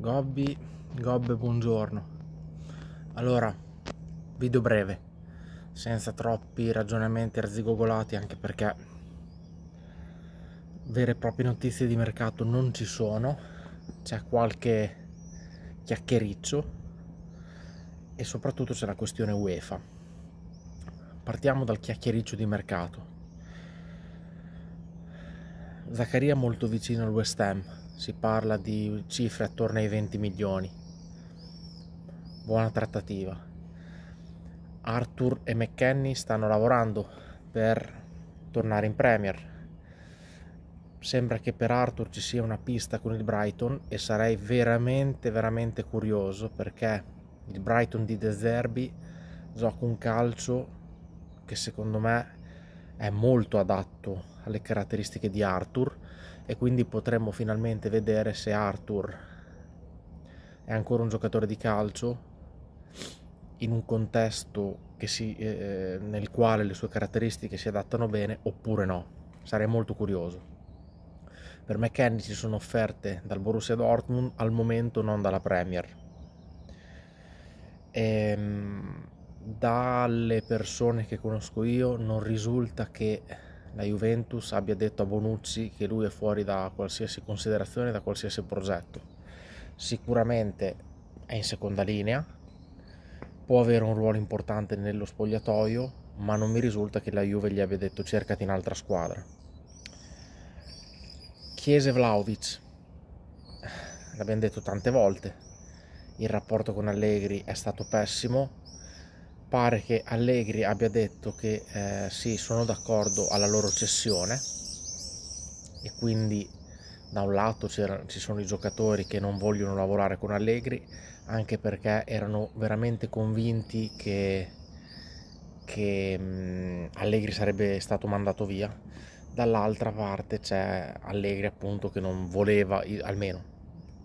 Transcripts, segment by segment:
Gobbi, Gobbe buongiorno. Allora, video breve, senza troppi ragionamenti arzigogolati, anche perché vere e proprie notizie di mercato non ci sono, c'è qualche chiacchiericcio e soprattutto c'è la questione UEFA. Partiamo dal chiacchiericcio di mercato. Zaccaria è molto vicino al West Ham, si parla di cifre attorno ai 20 milioni. Buona trattativa. Arthur e McKenny stanno lavorando per tornare in Premier. Sembra che per Arthur ci sia una pista con il Brighton e sarei veramente veramente curioso perché il Brighton di De Zerbi gioca un calcio che secondo me è molto adatto alle caratteristiche di Arthur e quindi potremmo finalmente vedere se Arthur è ancora un giocatore di calcio in un contesto si, eh, eh, nel quale le sue caratteristiche si adattano bene oppure no. Sarei molto curioso. Per me Kenny ci sono offerte dal Borussia Dortmund al momento non dalla Premier. Ehm dalle persone che conosco io non risulta che la Juventus abbia detto a Bonucci che lui è fuori da qualsiasi considerazione, da qualsiasi progetto. Sicuramente è in seconda linea, può avere un ruolo importante nello spogliatoio, ma non mi risulta che la Juve gli abbia detto cercati un'altra squadra. Chiese Vlaovic, l'abbiamo detto tante volte, il rapporto con Allegri è stato pessimo, pare che Allegri abbia detto che eh, sì, sono d'accordo alla loro cessione e quindi da un lato ci sono i giocatori che non vogliono lavorare con Allegri anche perché erano veramente convinti che, che mh, mm, Allegri sarebbe stato mandato via dall'altra parte c'è Allegri appunto che non voleva almeno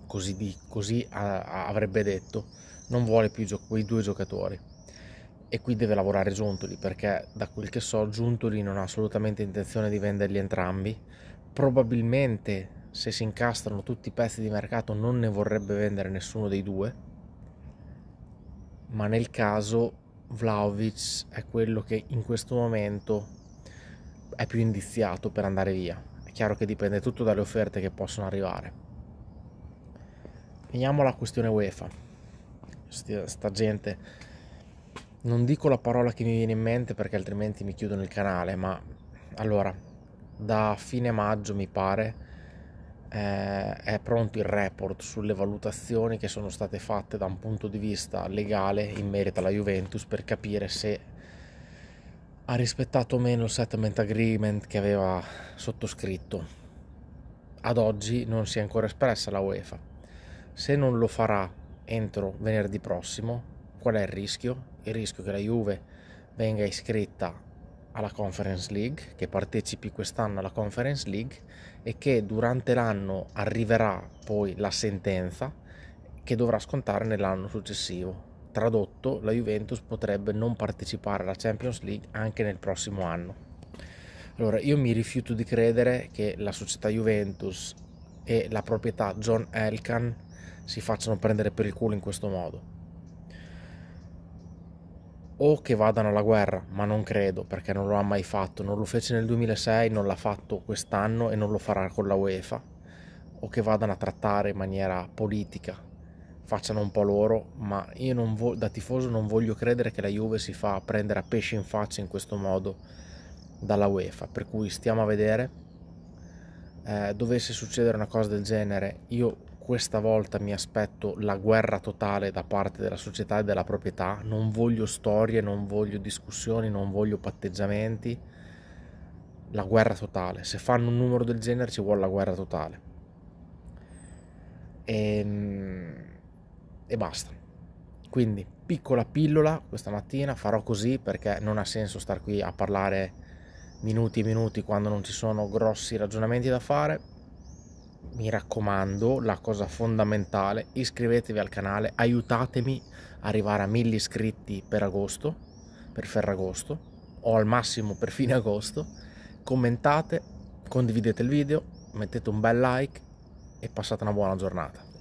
così, di, così a, a, avrebbe detto non vuole più gio- quei due giocatori e qui deve lavorare Giuntoli perché da quel che so Giuntoli non ha assolutamente intenzione di venderli entrambi, probabilmente se si incastrano tutti i pezzi di mercato non ne vorrebbe vendere nessuno dei due, ma nel caso Vlaovic è quello che in questo momento è più indiziato per andare via. È chiaro che dipende tutto dalle offerte che possono arrivare. Veniamo alla questione UEFA. Sta gente non dico la parola che mi viene in mente perché altrimenti mi chiudono il canale, ma allora, da fine maggio mi pare eh, è pronto il report sulle valutazioni che sono state fatte da un punto di vista legale in merito alla Juventus per capire se ha rispettato o meno il settlement agreement che aveva sottoscritto. Ad oggi non si è ancora espressa la UEFA. Se non lo farà entro venerdì prossimo, qual è il rischio? Il rischio che la Juve venga iscritta alla Conference League, che partecipi quest'anno alla Conference League e che durante l'anno arriverà poi la sentenza che dovrà scontare nell'anno successivo. Tradotto, la Juventus potrebbe non partecipare alla Champions League anche nel prossimo anno. Allora, io mi rifiuto di credere che la società Juventus e la proprietà John Elkan si facciano prendere per il culo in questo modo o che vadano alla guerra, ma non credo perché non lo ha mai fatto, non lo fece nel 2006, non l'ha fatto quest'anno e non lo farà con la UEFA, o che vadano a trattare in maniera politica, facciano un po' loro, ma io non da tifoso non voglio credere che la Juve si fa prendere a pesce in faccia in questo modo dalla UEFA, per cui stiamo a vedere. Eh, dovesse succedere una cosa del genere, io questa volta mi aspetto la guerra totale da parte della società e della proprietà, non voglio storie, non voglio discussioni, non voglio patteggiamenti, la guerra totale, se fanno un numero del genere ci vuole la guerra totale. E, ehm, e basta. Quindi piccola pillola questa mattina, farò così perché non ha senso star qui a parlare minuti e minuti quando non ci sono grossi ragionamenti da fare mi raccomando, la cosa fondamentale, iscrivetevi al canale, aiutatemi a arrivare a 1000 iscritti per agosto, per Ferragosto, o al massimo per fine agosto. Commentate, condividete il video, mettete un bel like e passate una buona giornata.